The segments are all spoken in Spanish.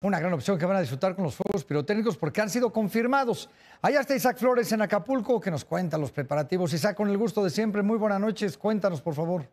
Una gran opción que van a disfrutar con los fuegos pirotécnicos porque han sido confirmados. Allá está Isaac Flores en Acapulco que nos cuenta los preparativos. Isaac, con el gusto de siempre, muy buenas noches. Cuéntanos, por favor.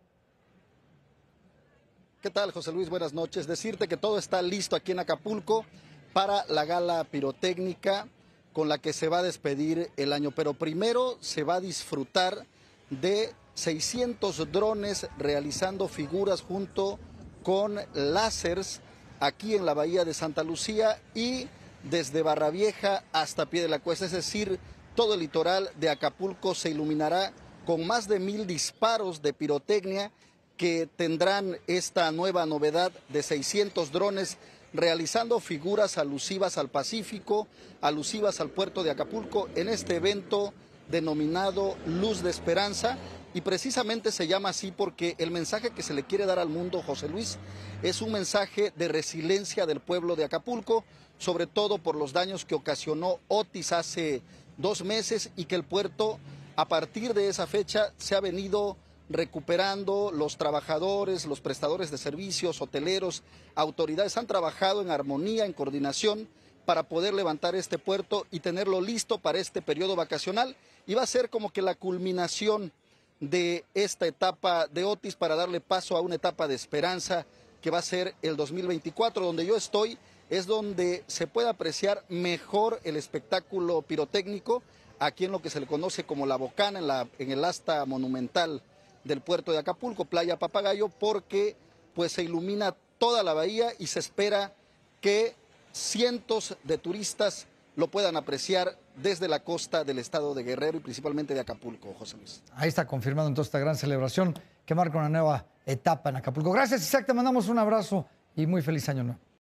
¿Qué tal, José Luis? Buenas noches. Decirte que todo está listo aquí en Acapulco para la gala pirotécnica con la que se va a despedir el año. Pero primero se va a disfrutar de 600 drones realizando figuras junto con láseres aquí en la bahía de Santa Lucía y desde Barravieja hasta Pie de la Cuesta, es decir, todo el litoral de Acapulco se iluminará con más de mil disparos de pirotecnia que tendrán esta nueva novedad de 600 drones realizando figuras alusivas al Pacífico, alusivas al puerto de Acapulco en este evento denominado Luz de Esperanza y precisamente se llama así porque el mensaje que se le quiere dar al mundo, José Luis, es un mensaje de resiliencia del pueblo de Acapulco, sobre todo por los daños que ocasionó Otis hace dos meses y que el puerto a partir de esa fecha se ha venido recuperando, los trabajadores, los prestadores de servicios, hoteleros, autoridades han trabajado en armonía, en coordinación para poder levantar este puerto y tenerlo listo para este periodo vacacional. Y va a ser como que la culminación de esta etapa de Otis para darle paso a una etapa de esperanza que va a ser el 2024, donde yo estoy, es donde se puede apreciar mejor el espectáculo pirotécnico, aquí en lo que se le conoce como la bocana, en, la, en el asta monumental del puerto de Acapulco, Playa Papagayo, porque pues se ilumina toda la bahía y se espera que cientos de turistas lo puedan apreciar desde la costa del estado de Guerrero y principalmente de Acapulco, José Luis. Ahí está confirmado entonces esta gran celebración que marca una nueva etapa en Acapulco. Gracias, Isaac, te mandamos un abrazo y muy feliz año nuevo.